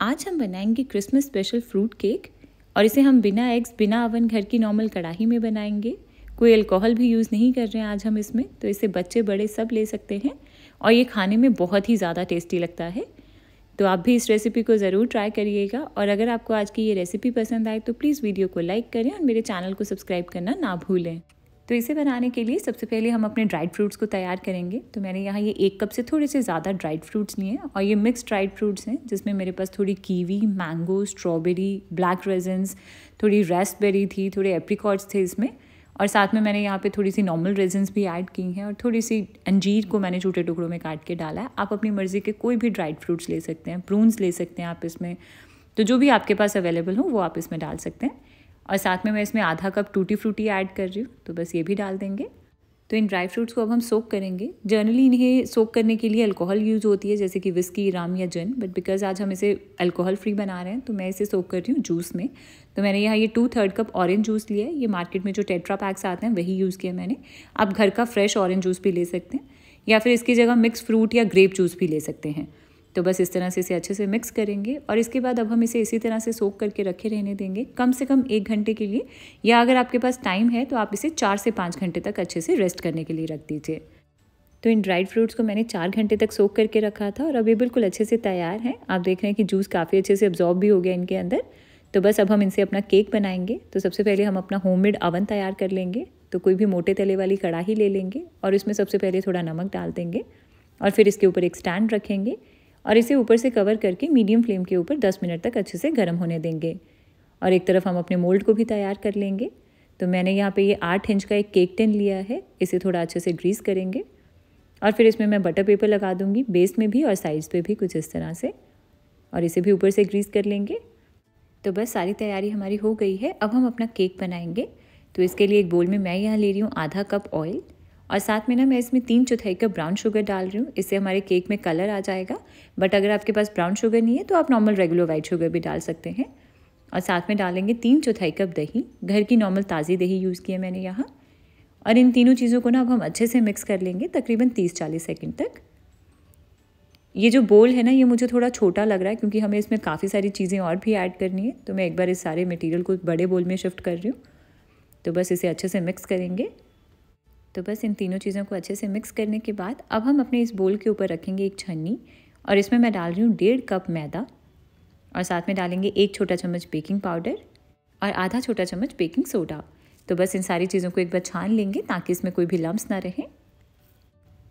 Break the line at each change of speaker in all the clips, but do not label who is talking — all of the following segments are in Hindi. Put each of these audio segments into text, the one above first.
आज हम बनाएंगे क्रिसमस स्पेशल फ्रूट केक और इसे हम बिना एग्स बिना अवन घर की नॉर्मल कढ़ाई में बनाएंगे कोई अल्कोहल भी यूज़ नहीं कर रहे हैं आज हम इसमें तो इसे बच्चे बड़े सब ले सकते हैं और ये खाने में बहुत ही ज़्यादा टेस्टी लगता है तो आप भी इस रेसिपी को ज़रूर ट्राई करिएगा और अगर आपको आज की ये रेसिपी पसंद आए तो प्लीज़ वीडियो को लाइक करें और मेरे चैनल को सब्सक्राइब करना ना भूलें तो इसे बनाने के लिए सबसे पहले हम अपने ड्राइड फ्रूट्स को तैयार करेंगे तो मैंने यहाँ ये एक कप से थोड़े से ज़्यादा ड्राइड फ्रूट्स लिए हैं और ये मिक्स ड्राइड फ्रूट्स हैं जिसमें मेरे पास थोड़ी kiwi mango strawberry black raisins थोड़ी रेस्टबेरी थी थोड़े एप्रिकॉट्स थे इसमें और साथ में मैंने यहाँ पे थोड़ी सी नॉर्मल रेजन्स भी ऐड की हैं और थोड़ी सी अंजीर को मैंने छोटे टुकड़ों में काट के डाला है आप अपनी मर्ज़ी के कोई भी ड्राइड फ्रूट्स ले सकते हैं प्रून्स ले सकते हैं आप इसमें तो जो भी आपके पास अवेलेबल हो वो आप इसमें डाल सकते हैं और साथ में मैं इसमें आधा कप टूटी फ्रूटी ऐड कर रही हूँ तो बस ये भी डाल देंगे तो इन ड्राई फ्रूट्स को अब हम सोक करेंगे जनरली इन्हें सोक करने के लिए अल्कोहल यूज़ होती है जैसे कि विस्की राम या जन बट बिकॉज आज हम इसे अल्कोहल फ्री बना रहे हैं तो मैं इसे सोक कर रही हूँ जूस में तो मैंने यहाँ ये two third cup orange juice लिया है ये मार्केट में जो टेट्रा पैक्स आते हैं वही यूज़ किया मैंने आप घर का फ्रेश ऑरेंज जूस भी ले सकते हैं या फिर इसकी जगह मिक्स फ्रूट या ग्रेप जूस भी ले सकते हैं तो बस इस तरह से इसे अच्छे से मिक्स करेंगे और इसके बाद अब हम इसे इसी तरह से सोख करके रखे रहने देंगे कम से कम एक घंटे के लिए या अगर आपके पास टाइम है तो आप इसे चार से पाँच घंटे तक अच्छे से रेस्ट करने के लिए रख दीजिए तो इन ड्राइड फ्रूट्स को मैंने चार घंटे तक सोख करके रखा था और अब ये बिल्कुल अच्छे से तैयार हैं आप देख रहे हैं कि जूस काफ़ी अच्छे से अब्जॉर्ब भी हो गया इनके अंदर तो बस अब हम इनसे अपना केक बनाएंगे तो सबसे पहले हम अपना होममेड अवन तैयार कर लेंगे तो कोई भी मोटे तले वाली कड़ाही ले लेंगे और इसमें सबसे पहले थोड़ा नमक डाल देंगे और फिर इसके ऊपर एक स्टैंड रखेंगे और इसे ऊपर से कवर करके मीडियम फ्लेम के ऊपर 10 मिनट तक अच्छे से गर्म होने देंगे और एक तरफ हम अपने मोल्ड को भी तैयार कर लेंगे तो मैंने यहाँ पे ये आठ इंच का एक केक टिन लिया है इसे थोड़ा अच्छे से ग्रीस करेंगे और फिर इसमें मैं बटर पेपर लगा दूँगी बेस में भी और साइज़ पर भी कुछ इस तरह से और इसे भी ऊपर से ग्रीस कर लेंगे तो बस सारी तैयारी हमारी हो गई है अब हम अपना केक बनाएंगे तो इसके लिए एक बोल में मैं यहाँ ले रही हूँ आधा कप ऑयल और साथ में ना मैं इसमें तीन चौथाई का ब्राउन शुगर डाल रही हूँ इससे हमारे केक में कलर आ जाएगा बट अगर आपके पास ब्राउन शुगर नहीं है तो आप नॉर्मल रेगुलर वाइट शुगर भी डाल सकते हैं और साथ में डालेंगे तीन चौथाई कप दही घर की नॉर्मल ताज़ी दही यूज़ की है मैंने यहाँ और इन तीनों चीज़ों को ना अब हम अच्छे से मिक्स कर लेंगे तकरीबन तीस चालीस सेकेंड तक ये जो बोल है ना ये मुझे थोड़ा छोटा लग रहा है क्योंकि हमें इसमें काफ़ी सारी चीज़ें और भी ऐड करनी है तो मैं एक बार इस सारे मटेरियल को बड़े बोल में शिफ्ट कर रही हूँ तो बस इसे अच्छे से मिक्स करेंगे तो बस इन तीनों चीज़ों को अच्छे से मिक्स करने के बाद अब हम अपने इस बोल के ऊपर रखेंगे एक छन्नी और इसमें मैं डाल रही हूँ डेढ़ कप मैदा और साथ में डालेंगे एक छोटा चम्मच बेकिंग पाउडर और आधा छोटा चम्मच बेकिंग सोडा तो बस इन सारी चीज़ों को एक बार छान लेंगे ताकि इसमें कोई भी लम्ब ना रहें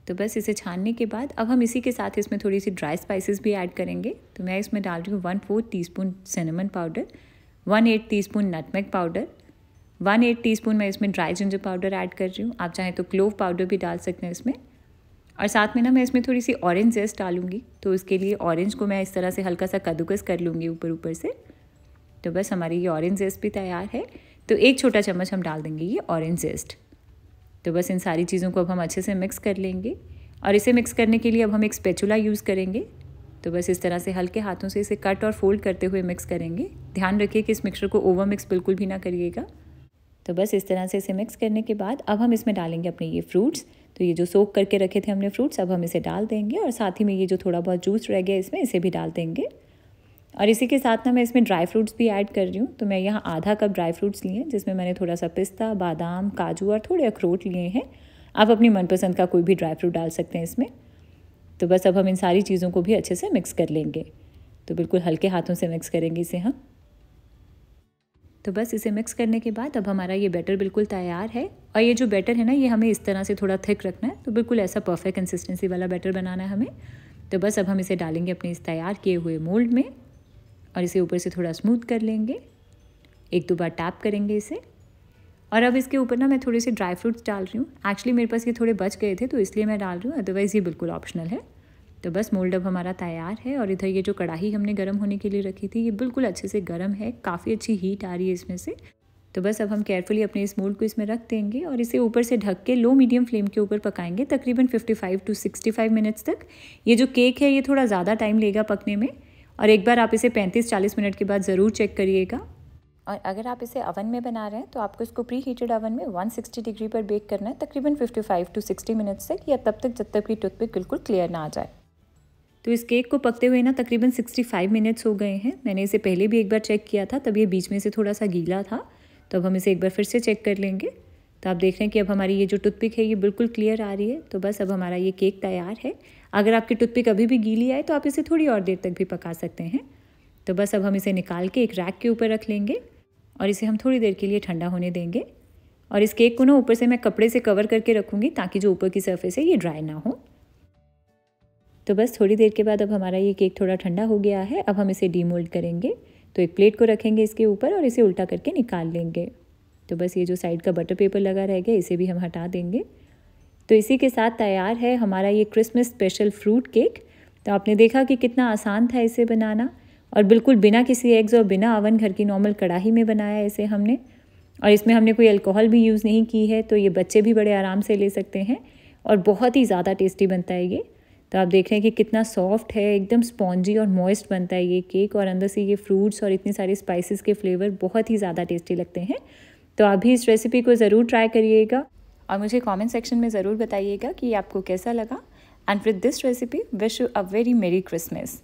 तो बस इसे छानने के बाद अब हम इसी के साथ इसमें थोड़ी सी ड्राई स्पाइसेस भी ऐड करेंगे तो मैं इसमें डाल रही हूँ one four teaspoon cinnamon powder one eight teaspoon nutmeg powder one eight teaspoon मैं इसमें ड्राई जिंजर पाउडर ऐड कर रही हूँ आप चाहें तो क्लोव पाउडर भी डाल सकते हैं इसमें और साथ में ना मैं इसमें थोड़ी सी ऑरेंज जेस्ट डालूंगी तो उसके लिए ऑरेंज को मैं इस तरह से हल्का सा कद्दूकस कर लूँगी ऊपर ऊपर से तो बस हमारी ये ऑरेंज जेस्ट भी तैयार है तो एक छोटा चम्मच हम डाल देंगे ये ऑरेंज जेस्ट तो बस इन सारी चीज़ों को अब हम अच्छे से मिक्स कर लेंगे और इसे मिक्स करने के लिए अब हम एक स्पेचुला यूज़ करेंगे तो बस इस तरह से हल्के हाथों से इसे कट और फोल्ड करते हुए मिक्स करेंगे ध्यान रखिए कि इस मिक्सर को ओवर मिक्स बिल्कुल भी ना करिएगा तो बस इस तरह से इसे मिक्स करने के बाद अब हम इसमें डालेंगे अपने ये फ्रूट्स तो ये जो सोख करके रखे थे हमने फ्रूट्स अब हम इसे डाल देंगे और साथ ही में ये जो थोड़ा बहुत जूस रह गया इसमें इसे भी डाल देंगे और इसी के साथ ना मैं इसमें ड्राई फ्रूट्स भी ऐड कर रही हूँ तो मैं यहाँ आधा कप ड्राई फ्रूट्स लिए हैं जिसमें मैंने थोड़ा सा पिस्ता बादाम काजू और थोड़े अखरोट लिए हैं आप अपनी मनपसंद का कोई भी ड्राई फ्रूट डाल सकते हैं इसमें तो बस अब हम इन सारी चीज़ों को भी अच्छे से मिक्स कर लेंगे तो बिल्कुल हल्के हाथों से मिक्स करेंगे इसे हम तो बस इसे मिक्स करने के बाद अब हमारा ये बैटर बिल्कुल तैयार है और ये जो बैटर है ना ये हमें इस तरह से थोड़ा थिक रखना है तो बिल्कुल ऐसा परफेक्ट कंसिस्टेंसी वाला बैटर बनाना है हमें तो बस अब हम इसे डालेंगे अपने इस तैयार किए हुए मोल्ड में और इसे ऊपर से थोड़ा स्मूथ कर लेंगे एक दो बार टैप करेंगे इसे और अब इसके ऊपर ना मैं थोड़े से ड्राई फ्रूट्स डाल रही हूँ एक्चुअली मेरे पास ये थोड़े बच गए थे तो इसलिए मैं डाल रही हूँ अदरवाइज़ ये बिल्कुल ऑप्शनल है तो बस मोल्ड अब हमारा तैयार है और इधर ये जो कढ़ाई हमने गर्म होने के लिए रखी थी ये बिल्कुल अच्छे से गर्म है काफ़ी अच्छी हीट आ रही है इसमें से तो बस अब हम केयरफुली अपने इस मोल्ड को इसमें रख देंगे और इसे ऊपर से ढक के लो मीडियम फ्लेम के ऊपर पकाएंगे तकरीबन 55 टू 65 मिनट्स तक ये जो केक है ये थोड़ा ज़्यादा टाइम लेगा पकने में और एक बार आप इसे 35-40 मिनट के बाद ज़रूर चेक करिएगा और अगर आप इसे अवन में बना रहे हैं तो आपको इसको प्री हीटेड अवन में वन डिग्री पर बेक करना है तकरीबन फिफ्टी टू सिक्सटी मिनट्स तक या तब तक जब तक की टूथपिक बिल्कुल क्लियर ना आ जाए तो इस केक को पकते हुए ना तकरीबन 65 मिनट्स हो गए हैं मैंने इसे पहले भी एक बार चेक किया था तब ये बीच में से थोड़ा सा गीला था तो अब हम इसे एक बार फिर से चेक कर लेंगे तो आप देख रहे हैं कि अब हमारी ये जो टूथपिक है ये बिल्कुल क्लियर आ रही है तो बस अब हमारा ये केक तैयार है अगर आपकी टूथपिक अभी भी गीली आए तो आप इसे थोड़ी और देर तक भी पका सकते हैं तो बस अब हम इसे निकाल के एक रैक के ऊपर रख लेंगे और इसे हम थोड़ी देर के लिए ठंडा होने देंगे और इस केक को ना ऊपर से मैं कपड़े से कवर करके रखूँगी ताकि जो ऊपर की सरफेस है ये ड्राई ना हो तो बस थोड़ी देर के बाद अब हमारा ये केक थोड़ा ठंडा हो गया है अब हम इसे डीमोल्ड करेंगे तो एक प्लेट को रखेंगे इसके ऊपर और इसे उल्टा करके निकाल लेंगे तो बस ये जो साइड का बटर पेपर लगा रह गया इसे भी हम हटा देंगे तो इसी के साथ तैयार है हमारा ये क्रिसमस स्पेशल फ्रूट केक तो आपने देखा कि कितना आसान था इसे बनाना और बिल्कुल बिना किसी एग्ज़ और बिना अवन घर की नॉर्मल कढ़ाई में बनाया इसे हमने और इसमें हमने कोई अल्कोहल भी यूज़ नहीं की है तो ये बच्चे भी बड़े आराम से ले सकते हैं और बहुत ही ज़्यादा टेस्टी बनता है ये तो आप देख रहे हैं कि कितना सॉफ्ट है एकदम स्पॉन्जी और मॉइस्ट बनता है ये केक और अंदर से ये फ्रूट्स और इतने सारे स्पाइसेस के फ्लेवर बहुत ही ज़्यादा टेस्टी लगते हैं तो आप भी इस रेसिपी को ज़रूर ट्राई करिएगा और मुझे कमेंट सेक्शन में ज़रूर बताइएगा कि आपको कैसा लगा and with this recipe wish you a very merry Christmas